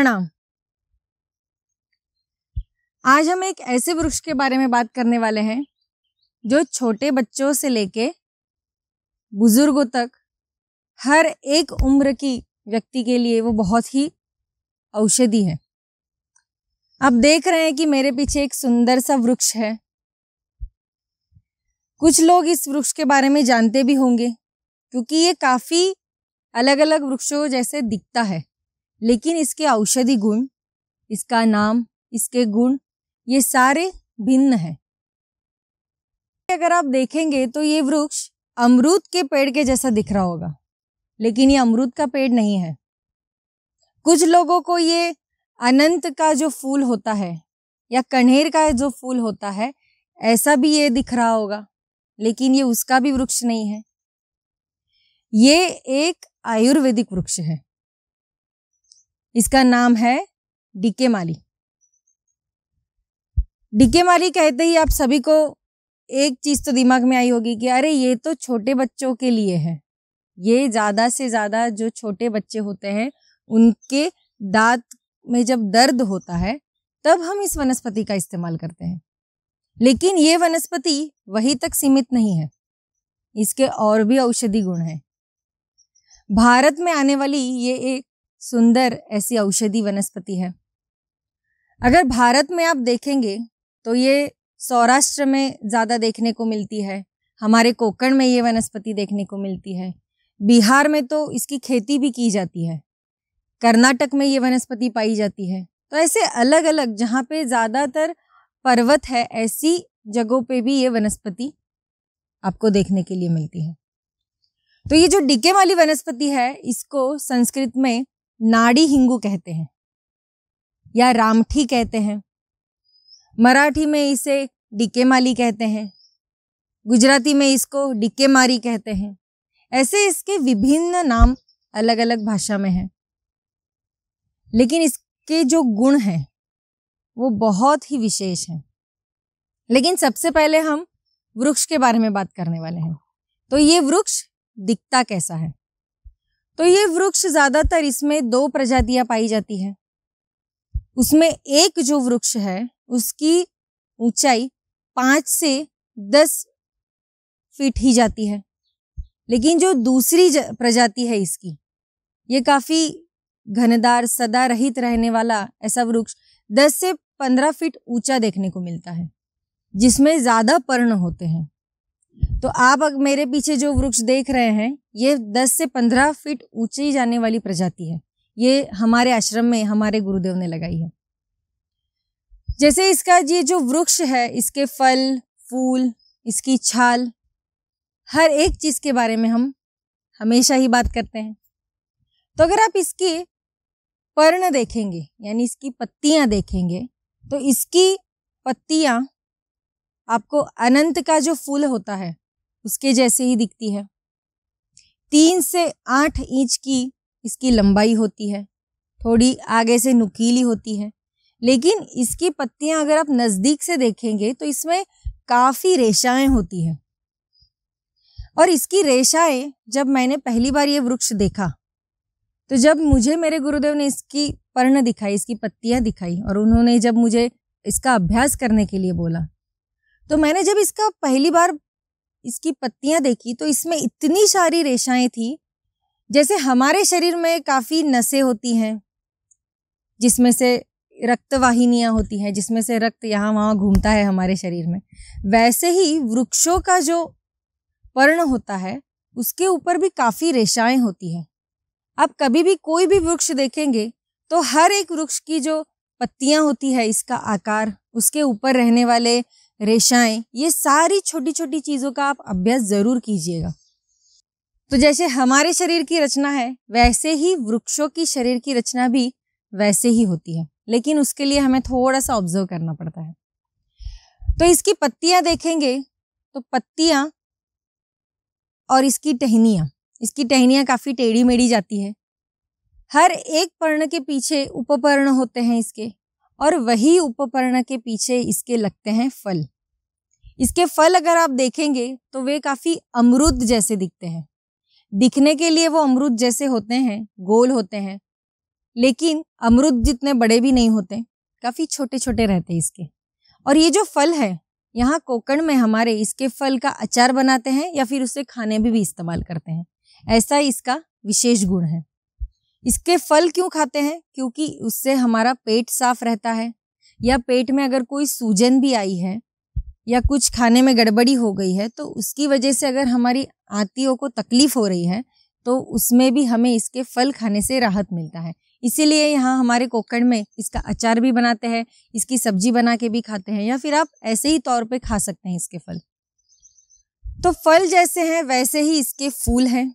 प्रणाम आज हम एक ऐसे वृक्ष के बारे में बात करने वाले हैं जो छोटे बच्चों से लेके बुजुर्गों तक हर एक उम्र की व्यक्ति के लिए वो बहुत ही औषधि है आप देख रहे हैं कि मेरे पीछे एक सुंदर सा वृक्ष है कुछ लोग इस वृक्ष के बारे में जानते भी होंगे क्योंकि ये काफ़ी अलग अलग वृक्षों जैसे दिखता है लेकिन इसके औषधि गुण इसका नाम इसके गुण ये सारे भिन्न हैं अगर आप देखेंगे तो ये वृक्ष अमरूद के पेड़ के जैसा दिख रहा होगा लेकिन ये अमरूद का पेड़ नहीं है कुछ लोगों को ये अनंत का जो फूल होता है या कन्हेर का जो फूल होता है ऐसा भी ये दिख रहा होगा लेकिन ये उसका भी वृक्ष नहीं है ये एक आयुर्वेदिक वृक्ष है इसका नाम है डीके माली डीके माली कहते ही आप सभी को एक चीज़ तो दिमाग में आई होगी कि अरे ये तो छोटे बच्चों के लिए है ये ज़्यादा से ज़्यादा जो छोटे बच्चे होते हैं उनके दांत में जब दर्द होता है तब हम इस वनस्पति का इस्तेमाल करते हैं लेकिन ये वनस्पति वही तक सीमित नहीं है इसके और भी औषधि गुण हैं भारत में आने वाली ये एक सुंदर ऐसी औषधि वनस्पति है अगर भारत में आप देखेंगे तो ये सौराष्ट्र में ज़्यादा देखने को मिलती है हमारे कोकण में ये वनस्पति देखने को मिलती है बिहार में तो इसकी खेती भी की जाती है कर्नाटक में ये वनस्पति पाई जाती है तो ऐसे अलग अलग जहाँ पे ज़्यादातर पर्वत है ऐसी जगहों पे भी ये वनस्पति आपको देखने के लिए मिलती है तो ये जो डिके वाली वनस्पति है इसको संस्कृत में नाड़ी हिंगू कहते हैं या रामठी कहते हैं मराठी में इसे डिके माली कहते हैं गुजराती में इसको डिके मारी कहते हैं ऐसे इसके विभिन्न नाम अलग अलग भाषा में हैं लेकिन इसके जो गुण हैं वो बहुत ही विशेष हैं लेकिन सबसे पहले हम वृक्ष के बारे में बात करने वाले हैं तो ये वृक्ष दिखता कैसा है तो ये वृक्ष ज्यादातर इसमें दो प्रजातियां पाई जाती है उसमें एक जो वृक्ष है उसकी ऊंचाई पांच से दस फीट ही जाती है लेकिन जो दूसरी प्रजाति है इसकी ये काफ़ी घनदार सदा रहित रहने वाला ऐसा वृक्ष दस से पंद्रह फीट ऊंचा देखने को मिलता है जिसमें ज़्यादा पर्ण होते हैं तो आप अगर मेरे पीछे जो वृक्ष देख रहे हैं ये 10 से 15 फीट ऊंची जाने वाली प्रजाति है ये हमारे आश्रम में हमारे गुरुदेव ने लगाई है जैसे इसका ये जो वृक्ष है इसके फल फूल इसकी छाल हर एक चीज़ के बारे में हम हमेशा ही बात करते हैं तो अगर आप इसकी पर्ण देखेंगे यानी इसकी पत्तियां देखेंगे तो इसकी पत्तियां आपको अनंत का जो फूल होता है उसके जैसे ही दिखती है तीन से आठ इंच की इसकी लंबाई होती है थोड़ी आगे से नुकीली होती है लेकिन इसकी पत्तियां अगर आप नज़दीक से देखेंगे तो इसमें काफ़ी रेशाएं होती है और इसकी रेशाएं जब मैंने पहली बार ये वृक्ष देखा तो जब मुझे मेरे गुरुदेव ने इसकी पर्ण दिखाई इसकी पत्तियां दिखाई और उन्होंने जब मुझे इसका अभ्यास करने के लिए बोला तो मैंने जब इसका पहली बार इसकी पत्तियां देखी तो इसमें इतनी सारी रेशाएं थी जैसे हमारे शरीर में काफ़ी नसें होती हैं जिसमें से रक्तवाहिनियाँ होती हैं जिसमें से रक्त यहाँ वहाँ घूमता है हमारे शरीर में वैसे ही वृक्षों का जो पर्ण होता है उसके ऊपर भी काफ़ी रेशाएं होती हैं आप कभी भी कोई भी वृक्ष देखेंगे तो हर एक वृक्ष की जो पत्तियाँ होती है इसका आकार उसके ऊपर रहने वाले रेशाएं ये सारी छोटी छोटी चीज़ों का आप अभ्यास ज़रूर कीजिएगा तो जैसे हमारे शरीर की रचना है वैसे ही वृक्षों की शरीर की रचना भी वैसे ही होती है लेकिन उसके लिए हमें थोड़ा सा ऑब्जर्व करना पड़ता है तो इसकी पत्तियां देखेंगे तो पत्तियां और इसकी टहनियां इसकी टहनियां काफ़ी टेढ़ी मेढ़ी जाती है हर एक पर्ण के पीछे उपपर्ण होते हैं इसके और वही उपपर्ण के पीछे इसके लगते हैं फल इसके फल अगर आप देखेंगे तो वे काफ़ी अमरुद जैसे दिखते हैं दिखने के लिए वो अमरुद जैसे होते हैं गोल होते हैं लेकिन अमरुद जितने बड़े भी नहीं होते काफ़ी छोटे छोटे रहते हैं इसके और ये जो फल है यहाँ कोकण में हमारे इसके फल का अचार बनाते हैं या फिर उसे खाने में भी, भी इस्तेमाल करते हैं ऐसा इसका विशेष गुण है इसके फल क्यों खाते हैं क्योंकि उससे हमारा पेट साफ रहता है या पेट में अगर कोई सूजन भी आई है या कुछ खाने में गड़बड़ी हो गई है तो उसकी वजह से अगर हमारी आतियों को तकलीफ हो रही है तो उसमें भी हमें इसके फल खाने से राहत मिलता है इसीलिए यहाँ हमारे कोकड़ में इसका अचार भी बनाते हैं इसकी सब्जी बना के भी खाते हैं या फिर आप ऐसे ही तौर पे खा सकते हैं इसके फल तो फल जैसे हैं वैसे ही इसके फूल हैं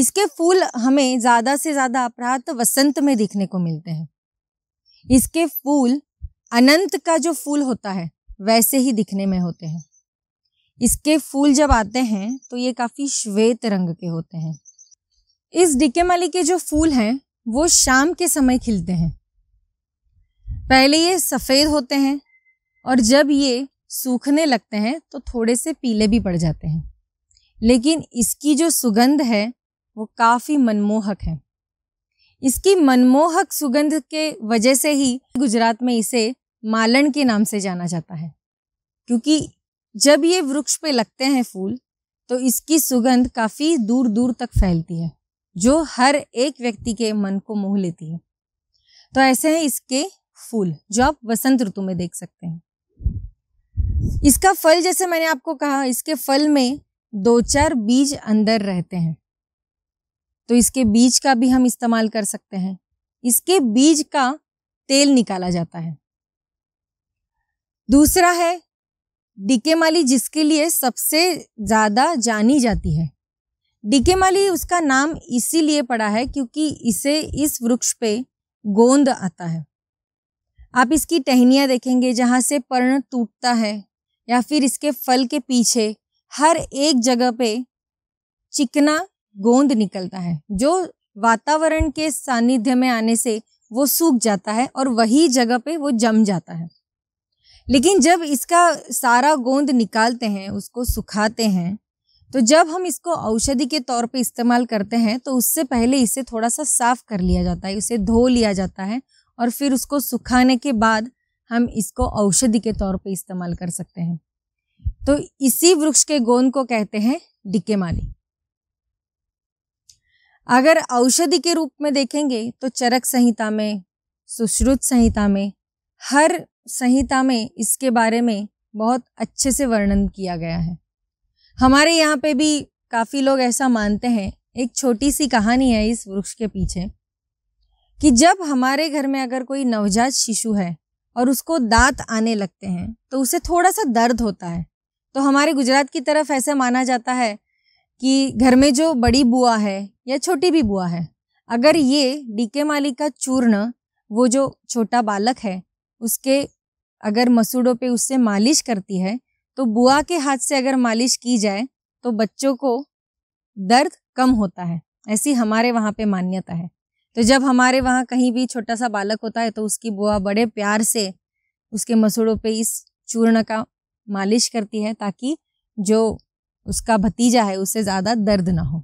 इसके फूल हमें ज़्यादा से ज़्यादा अपराध वसंत में देखने को मिलते हैं इसके फूल अनंत का जो फूल होता है वैसे ही दिखने में होते हैं इसके फूल जब आते हैं तो ये काफ़ी श्वेत रंग के होते हैं इस डिके माली के जो फूल हैं वो शाम के समय खिलते हैं पहले ये सफ़ेद होते हैं और जब ये सूखने लगते हैं तो थोड़े से पीले भी पड़ जाते हैं लेकिन इसकी जो सुगंध है वो काफ़ी मनमोहक है इसकी मनमोहक सुगंध के वजह से ही गुजरात में इसे मालन के नाम से जाना जाता है क्योंकि जब ये वृक्ष पे लगते हैं फूल तो इसकी सुगंध काफ़ी दूर दूर तक फैलती है जो हर एक व्यक्ति के मन को मोह लेती है तो ऐसे हैं इसके फूल जो आप वसंत ऋतु में देख सकते हैं इसका फल जैसे मैंने आपको कहा इसके फल में दो चार बीज अंदर रहते हैं तो इसके बीज का भी हम इस्तेमाल कर सकते हैं इसके बीज का तेल निकाला जाता है दूसरा है डीके माली जिसके लिए सबसे ज़्यादा जानी जाती है डीके माली उसका नाम इसीलिए पड़ा है क्योंकि इसे इस वृक्ष पे गोंद आता है आप इसकी टहनियाँ देखेंगे जहाँ से पर्ण टूटता है या फिर इसके फल के पीछे हर एक जगह पे चिकना गोंद निकलता है जो वातावरण के सानिध्य में आने से वो सूख जाता है और वही जगह पे वो जम जाता है लेकिन जब इसका सारा गोंद निकालते हैं उसको सुखाते हैं तो जब हम इसको औषधि के तौर पे इस्तेमाल करते हैं तो उससे पहले इसे थोड़ा सा साफ कर लिया जाता है उसे धो लिया जाता है और फिर उसको सुखाने के बाद हम इसको औषधि के तौर पे इस्तेमाल कर सकते हैं तो इसी वृक्ष के गोंद को कहते हैं डिक्के माली अगर औषधि के रूप में देखेंगे तो चरक संहिता में सुश्रुत संहिता में हर संहिता में इसके बारे में बहुत अच्छे से वर्णन किया गया है हमारे यहाँ पे भी काफ़ी लोग ऐसा मानते हैं एक छोटी सी कहानी है इस वृक्ष के पीछे कि जब हमारे घर में अगर कोई नवजात शिशु है और उसको दांत आने लगते हैं तो उसे थोड़ा सा दर्द होता है तो हमारे गुजरात की तरफ ऐसे माना जाता है कि घर में जो बड़ी बुआ है या छोटी भी बुआ है अगर ये डीके माली का चूर्ण वो जो छोटा बालक है उसके अगर मसूड़ों पे उससे मालिश करती है तो बुआ के हाथ से अगर मालिश की जाए तो बच्चों को दर्द कम होता है ऐसी हमारे वहाँ पे मान्यता है तो जब हमारे वहाँ कहीं भी छोटा सा बालक होता है तो उसकी बुआ बड़े प्यार से उसके मसूड़ों पे इस चूर्ण का मालिश करती है ताकि जो उसका भतीजा है उससे ज़्यादा दर्द ना हो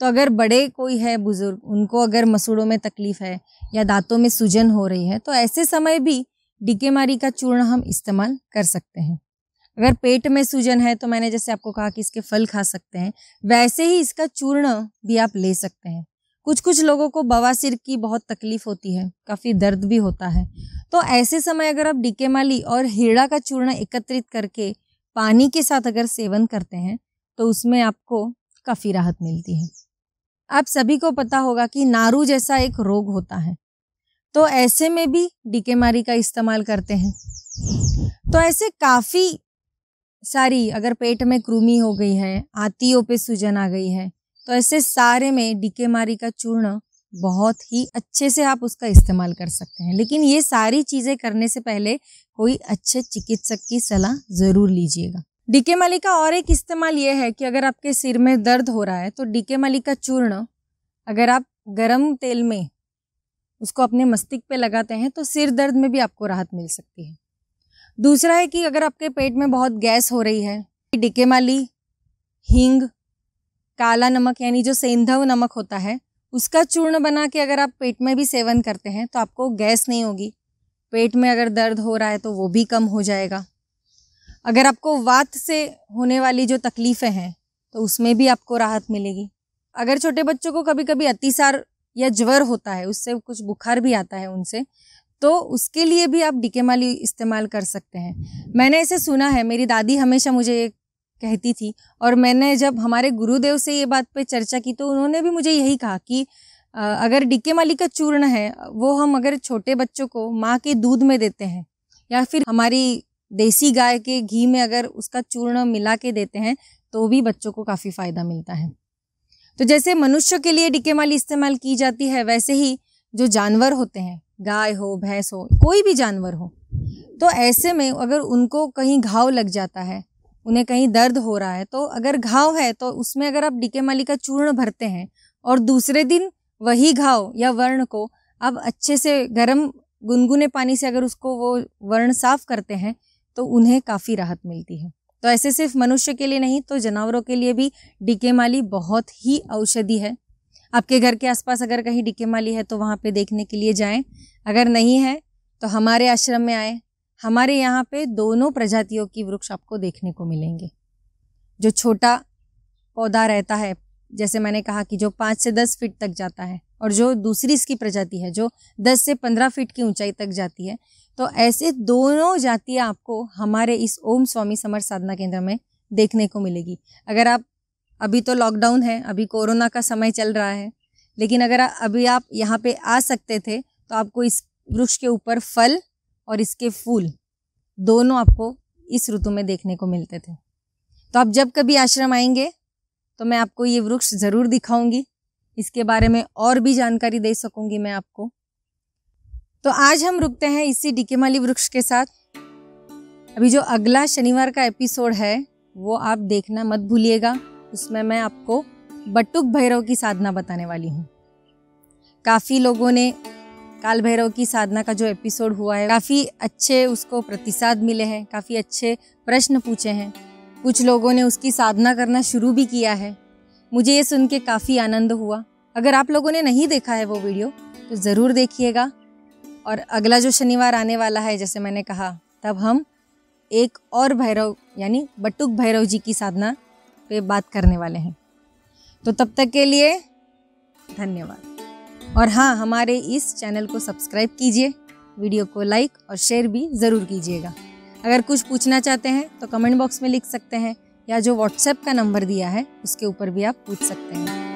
तो अगर बड़े कोई है बुज़ुर्ग उनको अगर मसूड़ों में तकलीफ़ है या दांतों में सूजन हो रही है तो ऐसे समय भी डिकेमारी का चूर्ण हम इस्तेमाल कर सकते हैं अगर पेट में सूजन है तो मैंने जैसे आपको कहा कि इसके फल खा सकते हैं वैसे ही इसका चूर्ण भी आप ले सकते हैं कुछ कुछ लोगों को सिर की बहुत तकलीफ होती है काफ़ी दर्द भी होता है तो ऐसे समय अगर आप डिकेमाली और हीड़ा का चूर्ण एकत्रित करके पानी के साथ अगर सेवन करते हैं तो उसमें आपको काफ़ी राहत मिलती है आप सभी को पता होगा कि नारू जैसा एक रोग होता है तो ऐसे में भी मारी का इस्तेमाल करते हैं तो ऐसे काफ़ी सारी अगर पेट में कृमि हो गई है आतियों पे सूजन आ गई है तो ऐसे सारे में मारी का चूर्ण बहुत ही अच्छे से आप उसका इस्तेमाल कर सकते हैं लेकिन ये सारी चीज़ें करने से पहले कोई अच्छे चिकित्सक की सलाह ज़रूर लीजिएगा डीके मली का और एक इस्तेमाल ये है कि अगर आपके सिर में दर्द हो रहा है तो डीके मली का चूर्ण अगर आप गरम तेल में उसको अपने मस्तिष्क पे लगाते हैं तो सिर दर्द में भी आपको राहत मिल सकती है दूसरा है कि अगर आपके पेट में बहुत गैस हो रही है डीके माली हींग काला नमक यानी जो सेंधव नमक होता है उसका चूर्ण बना के अगर आप पेट में भी सेवन करते हैं तो आपको गैस नहीं होगी पेट में अगर दर्द हो रहा है तो वो भी कम हो जाएगा अगर आपको वात से होने वाली जो तकलीफ़ें हैं तो उसमें भी आपको राहत मिलेगी अगर छोटे बच्चों को कभी कभी अतिसार या ज्वर होता है उससे कुछ बुखार भी आता है उनसे तो उसके लिए भी आप माली इस्तेमाल कर सकते हैं मैंने इसे सुना है मेरी दादी हमेशा मुझे ये कहती थी और मैंने जब हमारे गुरुदेव से ये बात पे चर्चा की तो उन्होंने भी मुझे यही कहा कि अगर डिके माली का चूर्ण है वो हम अगर छोटे बच्चों को माँ के दूध में देते हैं या फिर हमारी देसी गाय के घी में अगर उसका चूर्ण मिला के देते हैं तो भी बच्चों को काफ़ी फ़ायदा मिलता है तो जैसे मनुष्य के लिए माली इस्तेमाल की जाती है वैसे ही जो जानवर होते हैं गाय हो भैंस हो कोई भी जानवर हो तो ऐसे में अगर उनको कहीं घाव लग जाता है उन्हें कहीं दर्द हो रहा है तो अगर घाव है तो उसमें अगर आप डिके माली का चूर्ण भरते हैं और दूसरे दिन वही घाव या वर्ण को आप अच्छे से गर्म गुनगुने पानी से अगर उसको वो वर्ण साफ करते हैं तो उन्हें काफ़ी राहत मिलती है तो ऐसे सिर्फ मनुष्य के लिए नहीं तो जानवरों के लिए भी डीके माली बहुत ही औषधि है आपके घर के आसपास अगर कहीं डीके माली है तो वहाँ पे देखने के लिए जाएं अगर नहीं है तो हमारे आश्रम में आए हमारे यहाँ पे दोनों प्रजातियों की वृक्ष आपको देखने को मिलेंगे जो छोटा पौधा रहता है जैसे मैंने कहा कि जो पाँच से दस फीट तक जाता है और जो दूसरी इसकी प्रजाति है जो 10 से 15 फीट की ऊंचाई तक जाती है तो ऐसे दोनों जातियाँ आपको हमारे इस ओम स्वामी समर साधना केंद्र में देखने को मिलेगी अगर आप अभी तो लॉकडाउन है अभी कोरोना का समय चल रहा है लेकिन अगर अभी आप यहाँ पे आ सकते थे तो आपको इस वृक्ष के ऊपर फल और इसके फूल दोनों आपको इस ऋतु में देखने को मिलते थे तो आप जब कभी आश्रम आएंगे तो मैं आपको ये वृक्ष ज़रूर दिखाऊंगी इसके बारे में और भी जानकारी दे सकूंगी मैं आपको तो आज हम रुकते हैं इसी डिकेमाली वृक्ष के साथ अभी जो अगला शनिवार का एपिसोड है वो आप देखना मत भूलिएगा उसमें मैं आपको बटुक भैरव की साधना बताने वाली हूँ काफ़ी लोगों ने काल भैरव की साधना का जो एपिसोड हुआ है काफ़ी अच्छे उसको प्रतिसाद मिले हैं काफ़ी अच्छे प्रश्न पूछे हैं कुछ लोगों ने उसकी साधना करना शुरू भी किया है मुझे ये सुन के काफ़ी आनंद हुआ अगर आप लोगों ने नहीं देखा है वो वीडियो तो ज़रूर देखिएगा और अगला जो शनिवार आने वाला है जैसे मैंने कहा तब हम एक और भैरव यानी बटुक भैरव जी की साधना पे बात करने वाले हैं तो तब तक के लिए धन्यवाद और हाँ हमारे इस चैनल को सब्सक्राइब कीजिए वीडियो को लाइक और शेयर भी ज़रूर कीजिएगा अगर कुछ पूछना चाहते हैं तो कमेंट बॉक्स में लिख सकते हैं या जो व्हाट्सएप का नंबर दिया है उसके ऊपर भी आप पूछ सकते हैं